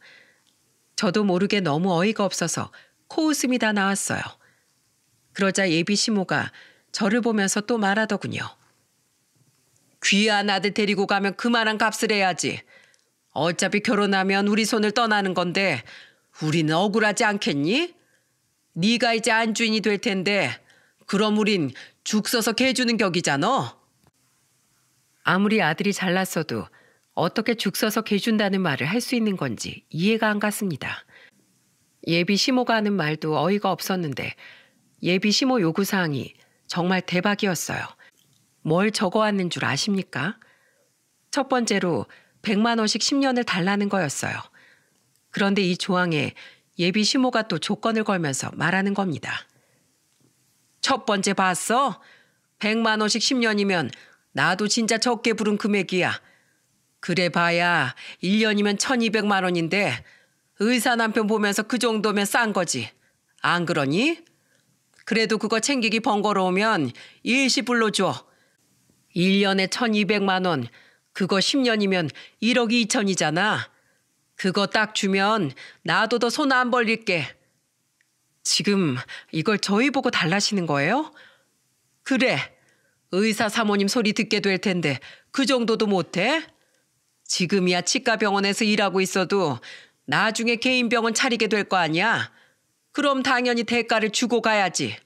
Speaker 1: 저도 모르게 너무 어이가 없어서 코웃음이 다 나왔어요. 그러자 예비 시모가 저를 보면서 또 말하더군요. 귀한 아들 데리고 가면 그만한 값을 해야지. 어차피 결혼하면 우리 손을 떠나는 건데 우리는 억울하지 않겠니? 네가 이제 안주인이 될 텐데 그럼 우린 죽 써서 개주는 격이잖아. 아무리 아들이 잘났어도 어떻게 죽 써서 개준다는 말을 할 수 있는 건지 이해가 안 갔습니다. 예비 시모가 하는 말도 어이가 없었는데 예비 시모 요구사항이 정말 대박이었어요. 뭘 적어왔는 줄 아십니까? 첫 번째로 100만원씩 10년을 달라는 거였어요. 그런데 이 조항에 예비 시모가 또 조건을 걸면서 말하는 겁니다. 첫 번째 봤어? 100만원씩 10년이면 나도 진짜 적게 부른 금액이야. 그래 봐야 1년이면 1200만원인데 의사 남편 보면서 그 정도면 싼 거지. 안 그러니? 그래도 그거 챙기기 번거로우면 일시불로 줘. 1년에 1200만 원. 그거 10년이면 1억 2천이잖아. 그거 딱 주면 나도 더 손 안 벌릴게. 지금 이걸 저희 보고 달라시는 거예요? 그래. 의사 사모님 소리 듣게 될 텐데 그 정도도 못해? 지금이야 치과 병원에서 일하고 있어도 나중에 개인 병원 차리게 될 거 아니야. 그럼 당연히 대가를 주고 가야지.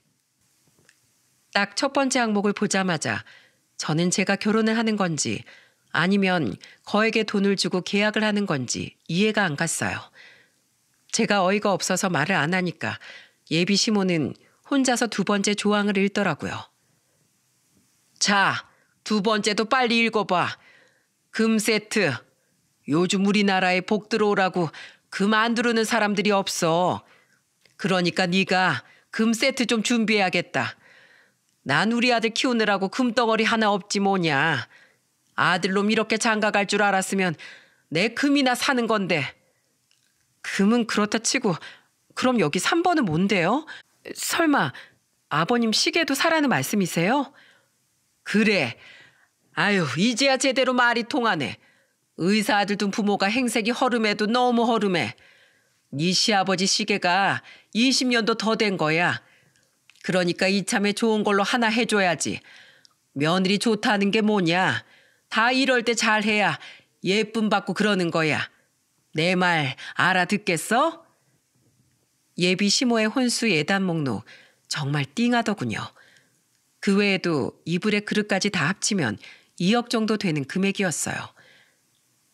Speaker 1: 딱 첫 번째 항목을 보자마자 저는 제가 결혼을 하는 건지 아니면 거액의 돈을 주고 계약을 하는 건지 이해가 안 갔어요. 제가 어이가 없어서 말을 안 하니까 예비 시모는 혼자서 두 번째 조항을 읽더라고요. 자, 두 번째도 빨리 읽어봐. 금 세트. 요즘 우리나라에 복 들어오라고 그만두르는 사람들이 없어. 그러니까 네가 금 세트 좀 준비해야겠다. 난 우리 아들 키우느라고 금덩어리 하나 없지 뭐냐. 아들놈 이렇게 장가갈 줄 알았으면 내 금이나 사는 건데. 금은 그렇다 치고 그럼 여기 3번은 뭔데요? 설마 아버님 시계도 사라는 말씀이세요? 그래. 아유 이제야 제대로 말이 통하네. 의사 아들 둔 부모가 행색이 허름해도 너무 허름해. 네 시아버지 시계가 20년도 더 된 거야. 그러니까 이참에 좋은 걸로 하나 해줘야지. 며느리 좋다는 게 뭐냐. 다 이럴 때 잘해야 예쁨 받고 그러는 거야. 내 말 알아듣겠어? 예비 시모의 혼수 예단 목록 정말 띵하더군요. 그 외에도 이불의 그릇까지 다 합치면 2억 정도 되는 금액이었어요.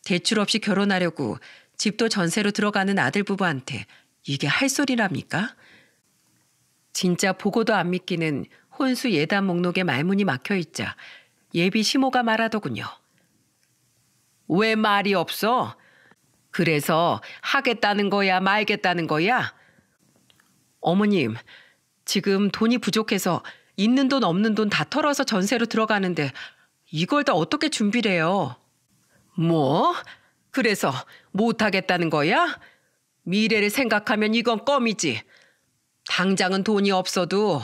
Speaker 1: 대출 없이 결혼하려고 집도 전세로 들어가는 아들 부부한테 이게 할 소리랍니까? 진짜 보고도 안 믿기는 혼수 예단 목록에 말문이 막혀 있자 예비 시모가 말하더군요. 왜 말이 없어? 그래서 하겠다는 거야, 말겠다는 거야? 어머님, 지금 돈이 부족해서 있는 돈 없는 돈 다 털어서 전세로 들어가는데 이걸 다 어떻게 준비래요? 뭐? 그래서 못하겠다는 거야? 미래를 생각하면 이건 껌이지. 당장은 돈이 없어도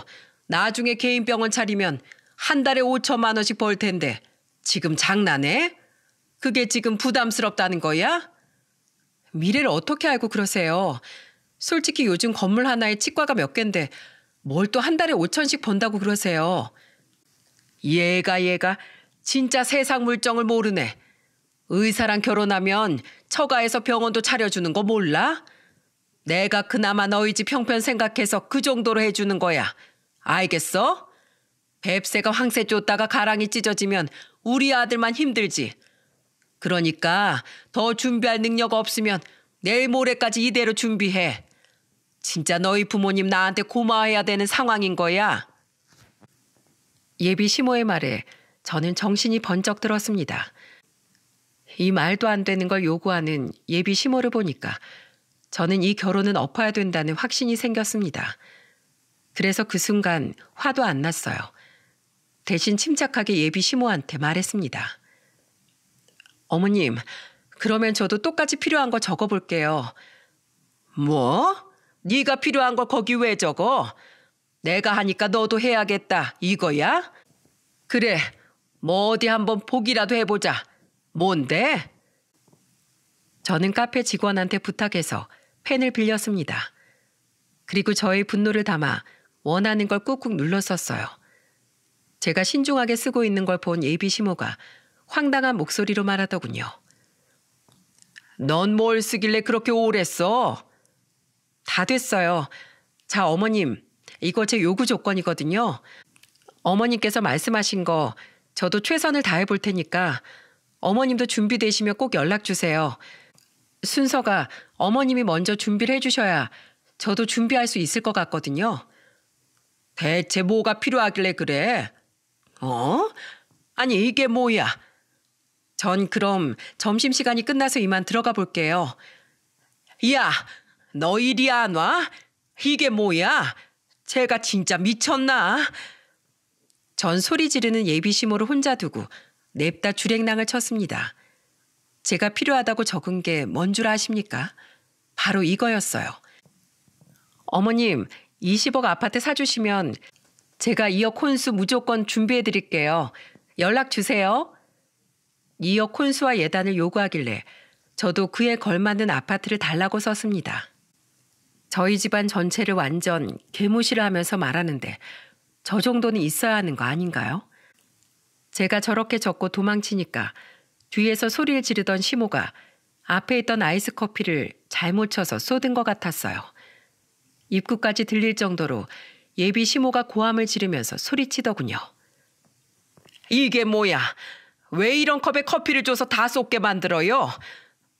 Speaker 1: 나중에 개인 병원 차리면 한 달에 5천만 원씩 벌 텐데 지금 장난해? 그게 지금 부담스럽다는 거야? 미래를 어떻게 알고 그러세요? 솔직히 요즘 건물 하나에 치과가 몇 갠데 뭘 또 한 달에 5천씩 번다고 그러세요? 얘가 얘가 진짜 세상 물정을 모르네. 의사랑 결혼하면 처가에서 병원도 차려주는 거 몰라? 내가 그나마 너희 집 형편 생각해서 그 정도로 해주는 거야. 알겠어? 뱁새가 황새 쫓다가 가랑이 찢어지면 우리 아들만 힘들지. 그러니까 더 준비할 능력 없으면 내일 모레까지 이대로 준비해. 진짜 너희 부모님 나한테 고마워해야 되는 상황인 거야. 예비 시모의 말에 저는 정신이 번쩍 들었습니다. 이 말도 안 되는 걸 요구하는 예비 시모를 보니까 저는 이 결혼은 엎어야 된다는 확신이 생겼습니다. 그래서 그 순간 화도 안 났어요. 대신 침착하게 예비 시모한테 말했습니다. 어머님, 그러면 저도 똑같이 필요한 거 적어볼게요. 뭐? 네가 필요한 걸 거기 왜 적어? 내가 하니까 너도 해야겠다. 이거야? 그래. 뭐 어디 한번 보기라도 해보자. 뭔데? 저는 카페 직원한테 부탁해서 펜을 빌렸습니다. 그리고 저의 분노를 담아 원하는 걸 꾹꾹 눌렀었어요. 제가 신중하게 쓰고 있는 걸 본 예비 시모가 황당한 목소리로 말하더군요. 넌 뭘 쓰길래 그렇게 오래 써? 다 됐어요. 자, 어머님, 이거 제 요구 조건이거든요. 어머님께서 말씀하신 거 저도 최선을 다해 볼 테니까 어머님도 준비되시면 꼭 연락 주세요. 순서가 어머님이 먼저 준비를 해주셔야 저도 준비할 수 있을 것 같거든요. 대체 뭐가 필요하길래 그래? 어? 아니, 이게 뭐야? 전 그럼 점심시간이 끝나서 이만 들어가 볼게요. 야, 너 이리 안 와? 이게 뭐야? 제가 진짜 미쳤나? 전 소리 지르는 예비심으로 혼자 두고 냅다 주랭낭을 쳤습니다. 제가 필요하다고 적은 게 뭔 줄 아십니까? 바로 이거였어요. 어머님, 20억 아파트 사주시면 제가 2억 혼수 무조건 준비해 드릴게요. 연락 주세요. 2억 혼수와 예단을 요구하길래 저도 그에 걸맞는 아파트를 달라고 썼습니다. 저희 집안 전체를 완전 개무시를 하면서 말하는데 저 정도는 있어야 하는 거 아닌가요? 제가 저렇게 적고 도망치니까 뒤에서 소리를 지르던 시모가 앞에 있던 아이스 커피를 잘못 쳐서 쏟은 것 같았어요. 입구까지 들릴 정도로 예비 시모가 고함을 지르면서 소리치더군요. 이게 뭐야? 왜 이런 컵에 커피를 줘서 다 쏟게 만들어요?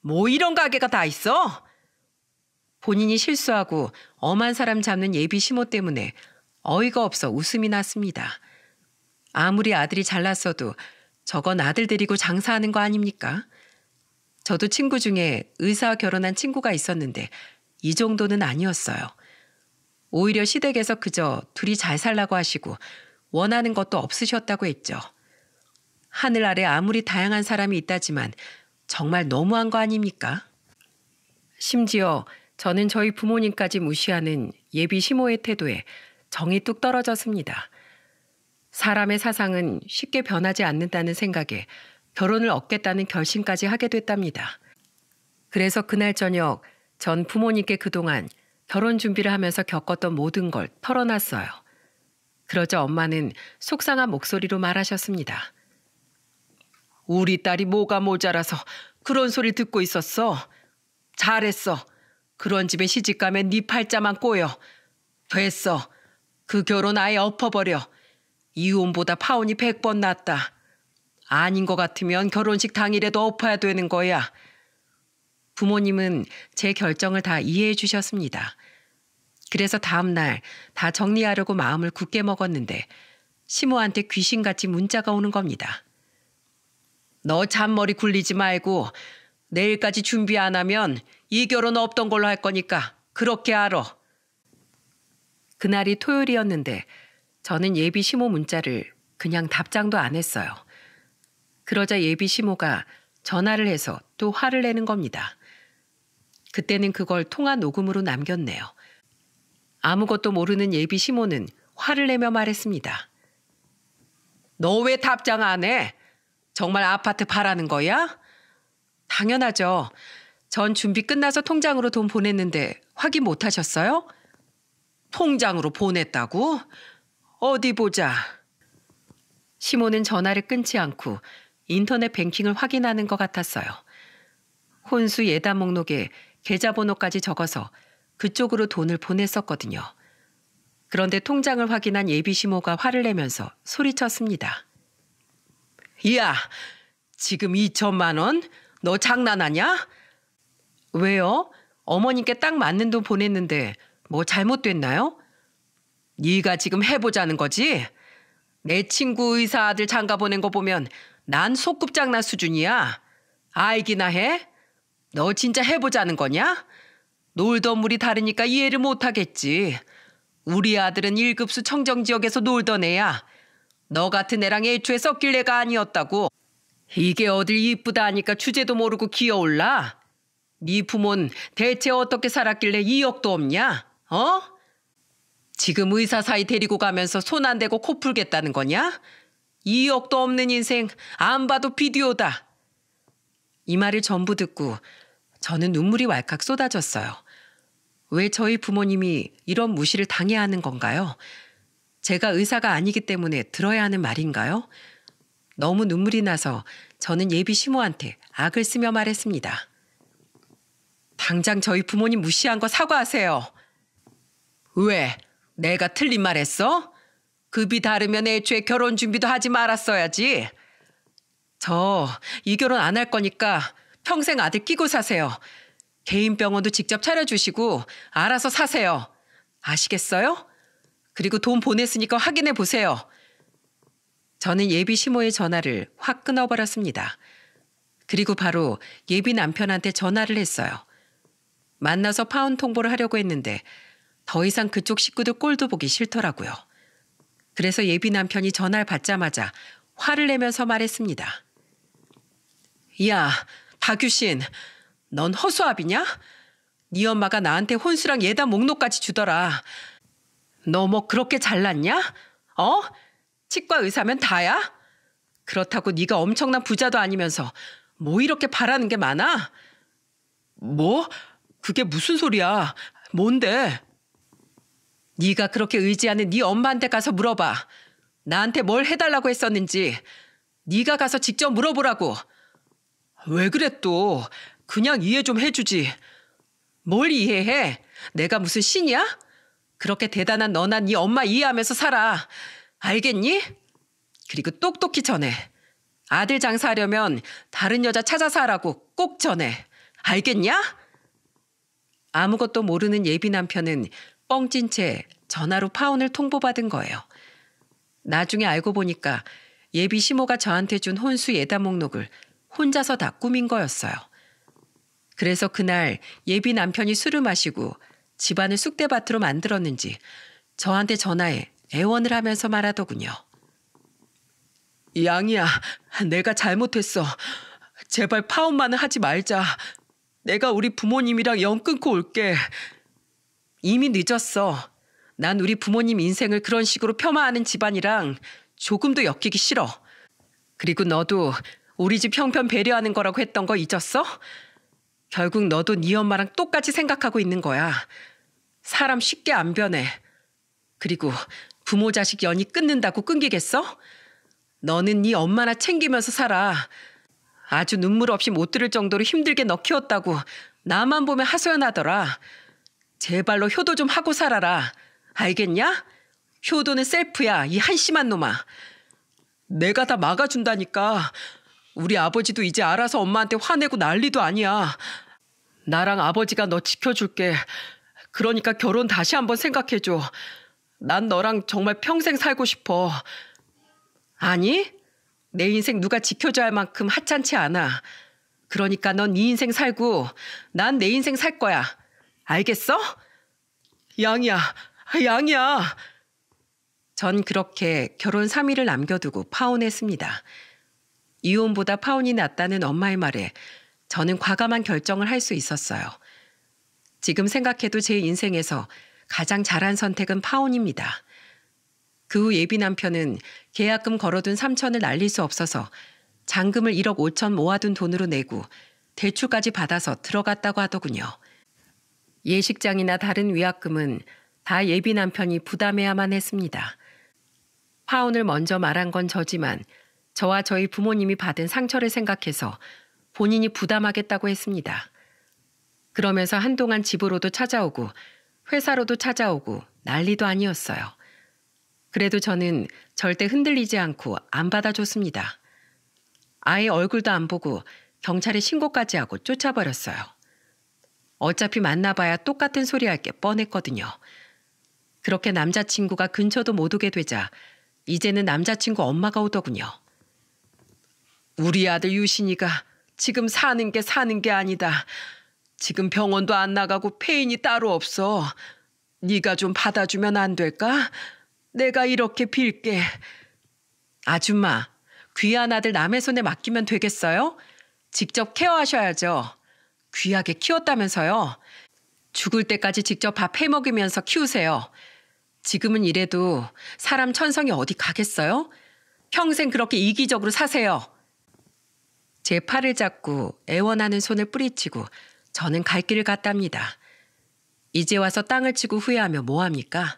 Speaker 1: 뭐 이런 가게가 다 있어? 본인이 실수하고 엄한 사람 잡는 예비 시모 때문에 어이가 없어 웃음이 났습니다. 아무리 아들이 잘났어도 저건 아들 데리고 장사하는 거 아닙니까? 저도 친구 중에 의사 와 결혼한 친구가 있었는데 이 정도는 아니었어요. 오히려 시댁에서 그저 둘이 잘 살라고 하시고 원하는 것도 없으셨다고 했죠. 하늘 아래 아무리 다양한 사람이 있다지만 정말 너무한 거 아닙니까? 심지어 저는 저희 부모님까지 무시하는 예비 시모의 태도에 정이 뚝 떨어졌습니다. 사람의 사상은 쉽게 변하지 않는다는 생각에 결혼을 얻겠다는 결심까지 하게 됐답니다. 그래서 그날 저녁 전 부모님께 그동안 결혼 준비를 하면서 겪었던 모든 걸 털어놨어요. 그러자 엄마는 속상한 목소리로 말하셨습니다. 우리 딸이 뭐가 모자라서 그런 소리 듣고 있었어. 잘했어. 그런 집에 시집가면 네 팔자만 꼬여. 됐어. 그 결혼 아예 엎어버려. 이혼보다 파혼이 백 번 낫다. 아닌 것 같으면 결혼식 당일에도 엎어야 되는 거야. 부모님은 제 결정을 다 이해해 주셨습니다. 그래서 다음 날 다 정리하려고 마음을 굳게 먹었는데 시모한테 귀신같이 문자가 오는 겁니다. 너 잔머리 굴리지 말고 내일까지 준비 안 하면 이 결혼 없던 걸로 할 거니까 그렇게 알아. 그날이 토요일이었는데 저는 예비 시모 문자를 그냥 답장도 안 했어요. 그러자 예비 시모가 전화를 해서 또 화를 내는 겁니다. 그때는 그걸 통화 녹음으로 남겼네요. 아무것도 모르는 예비 시모는 화를 내며 말했습니다. 너 왜 답장 안 해? 정말 아파트 바라는 거야? 당연하죠. 전 준비 끝나서 통장으로 돈 보냈는데 확인 못 하셨어요? 통장으로 보냈다고? 어디 보자. 시모는 전화를 끊지 않고 인터넷 뱅킹을 확인하는 것 같았어요. 혼수 예단 목록에 계좌번호까지 적어서 그쪽으로 돈을 보냈었거든요. 그런데 통장을 확인한 예비 시모가 화를 내면서 소리쳤습니다. 야, 지금 2천만 원? 너 장난하냐? 왜요? 어머님께 딱 맞는 돈 보냈는데 뭐 잘못됐나요? 네가 지금 해보자는 거지? 내 친구 의사 아들 장가 보낸 거 보면 난 소꿉장난 수준이야. 알기나 해? 너 진짜 해보자는 거냐? 놀던 물이 다르니까 이해를 못하겠지. 우리 아들은 일급수 청정지역에서 놀던 애야. 너 같은 애랑 애초에 섞일 애가 아니었다고. 이게 어딜 이쁘다 하니까 주제도 모르고 기어올라? 네 부모는 대체 어떻게 살았길래 이억도 없냐? 어? 지금 의사 사이 데리고 가면서 손 안 대고 코 풀겠다는 거냐? 2억도 없는 인생 안 봐도 비디오다. 이 말을 전부 듣고 저는 눈물이 왈칵 쏟아졌어요. 왜 저희 부모님이 이런 무시를 당해야 하는 건가요? 제가 의사가 아니기 때문에 들어야 하는 말인가요? 너무 눈물이 나서 저는 예비 시모한테 악을 쓰며 말했습니다. 당장 저희 부모님 무시한 거 사과하세요. 왜? 내가 틀린 말 했어? 급이 다르면 애초에 결혼 준비도 하지 말았어야지. 저 이 결혼 안 할 거니까 평생 아들 끼고 사세요. 개인 병원도 직접 차려주시고 알아서 사세요. 아시겠어요? 그리고 돈 보냈으니까 확인해 보세요. 저는 예비 시모의 전화를 확 끊어버렸습니다. 그리고 바로 예비 남편한테 전화를 했어요. 만나서 파혼 통보를 하려고 했는데 더 이상 그쪽 식구들 꼴도 보기 싫더라고요. 그래서 예비 남편이 전화를 받자마자 화를 내면서 말했습니다. 야, 박유신, 넌 허수아비냐? 네 엄마가 나한테 혼수랑 예단 목록까지 주더라. 너 뭐 그렇게 잘났냐? 어? 치과 의사면 다야? 그렇다고 네가 엄청난 부자도 아니면서 뭐 이렇게 바라는 게 많아? 뭐? 그게 무슨 소리야? 뭔데? 네가 그렇게 의지하는 네 엄마한테 가서 물어봐. 나한테 뭘 해달라고 했었는지 네가 가서 직접 물어보라고. 왜 그래 또? 그냥 이해 좀 해주지. 뭘 이해해? 내가 무슨 신이야? 그렇게 대단한 너나 네 엄마 이해하면서 살아. 알겠니? 그리고 똑똑히 전해. 아들 장사하려면 다른 여자 찾아서 하라고 꼭 전해. 알겠냐? 아무것도 모르는 예비 남편은 뻥찐채 전화로 파혼을 통보받은 거예요. 나중에 알고 보니까 예비 시모가 저한테 준 혼수 예단 목록을 혼자서 다 꾸민 거였어요. 그래서 그날 예비 남편이 술을 마시고 집안을 쑥대밭으로 만들었는지 저한테 전화해 애원을 하면서 말하더군요. 양이야, 내가 잘못했어. 제발 파혼만은 하지 말자. 내가 우리 부모님이랑 연 끊고 올게. 이미 늦었어. 난 우리 부모님 인생을 그런 식으로 폄하하는 집안이랑 조금도 엮이기 싫어. 그리고 너도 우리 집 형편 배려하는 거라고 했던 거 잊었어? 결국 너도 네 엄마랑 똑같이 생각하고 있는 거야. 사람 쉽게 안 변해. 그리고 부모 자식 연이 끊는다고 끊기겠어? 너는 네 엄마나 챙기면서 살아. 아주 눈물 없이 못 들을 정도로 힘들게 너 키웠다고 나만 보면 하소연하더라. 제발로 효도 좀 하고 살아라. 알겠냐? 효도는 셀프야, 이 한심한 놈아. 내가 다 막아준다니까. 우리 아버지도 이제 알아서 엄마한테 화내고 난리도 아니야. 나랑 아버지가 너 지켜줄게. 그러니까 결혼 다시 한번 생각해줘. 난 너랑 정말 평생 살고 싶어. 아니? 내 인생 누가 지켜줘야 할 만큼 하찮지 않아. 그러니까 넌 네 인생 살고 난 내 인생 살 거야. 알겠어? 양이야, 양이야. 전 그렇게 결혼 3일을 남겨두고 파혼했습니다. 이혼보다 파혼이 낫다는 엄마의 말에 저는 과감한 결정을 할 수 있었어요. 지금 생각해도 제 인생에서 가장 잘한 선택은 파혼입니다. 그 후 예비 남편은 계약금 걸어둔 3천을 날릴 수 없어서 잔금을 1억 5천 모아둔 돈으로 내고 대출까지 받아서 들어갔다고 하더군요. 예식장이나 다른 위약금은 다 예비 남편이 부담해야만 했습니다. 파혼을 먼저 말한 건 저지만 저와 저희 부모님이 받은 상처를 생각해서 본인이 부담하겠다고 했습니다. 그러면서 한동안 집으로도 찾아오고 회사로도 찾아오고 난리도 아니었어요. 그래도 저는 절대 흔들리지 않고 안 받아줬습니다. 아예 얼굴도 안 보고 경찰에 신고까지 하고 쫓아버렸어요. 어차피 만나봐야 똑같은 소리 할 게 뻔했거든요. 그렇게 남자친구가 근처도 못 오게 되자 이제는 남자친구 엄마가 오더군요. 우리 아들 유신이가 지금 사는 게 사는 게 아니다. 지금 병원도 안 나가고 폐인이 따로 없어. 네가 좀 받아주면 안 될까? 내가 이렇게 빌게. 아줌마, 귀한 아들 남의 손에 맡기면 되겠어요? 직접 케어하셔야죠. 귀하게 키웠다면서요. 죽을 때까지 직접 밥 해먹이면서 키우세요. 지금은 이래도 사람 천성이 어디 가겠어요? 평생 그렇게 이기적으로 사세요. 제 팔을 잡고 애원하는 손을 뿌리치고 저는 갈 길을 갔답니다. 이제 와서 땅을 치고 후회하며 뭐합니까?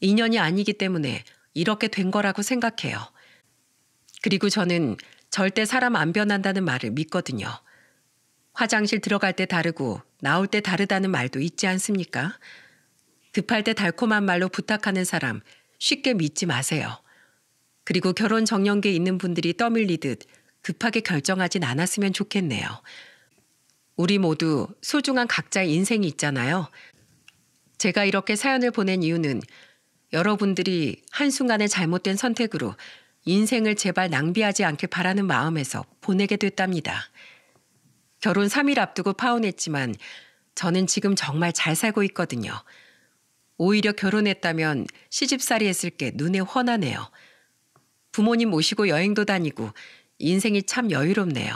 Speaker 1: 인연이 아니기 때문에 이렇게 된 거라고 생각해요. 그리고 저는 절대 사람 안 변한다는 말을 믿거든요. 화장실 들어갈 때 다르고 나올 때 다르다는 말도 있지 않습니까? 급할 때 달콤한 말로 부탁하는 사람 쉽게 믿지 마세요. 그리고 결혼 정년기에 있는 분들이 떠밀리듯 급하게 결정하진 않았으면 좋겠네요. 우리 모두 소중한 각자의 인생이 있잖아요. 제가 이렇게 사연을 보낸 이유는 여러분들이 한순간의 잘못된 선택으로 인생을 제발 낭비하지 않길 바라는 마음에서 보내게 됐답니다. 결혼 3일 앞두고 파혼했지만 저는 지금 정말 잘 살고 있거든요. 오히려 결혼했다면 시집살이 했을 게 눈에 훤하네요. 부모님 모시고 여행도 다니고 인생이 참 여유롭네요.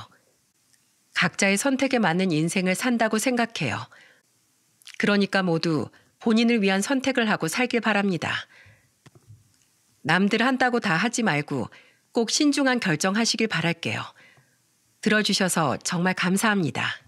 Speaker 1: 각자의 선택에 맞는 인생을 산다고 생각해요. 그러니까 모두 본인을 위한 선택을 하고 살길 바랍니다. 남들 한다고 다 하지 말고 꼭 신중한 결정하시길 바랄게요. 들어주셔서 정말 감사합니다.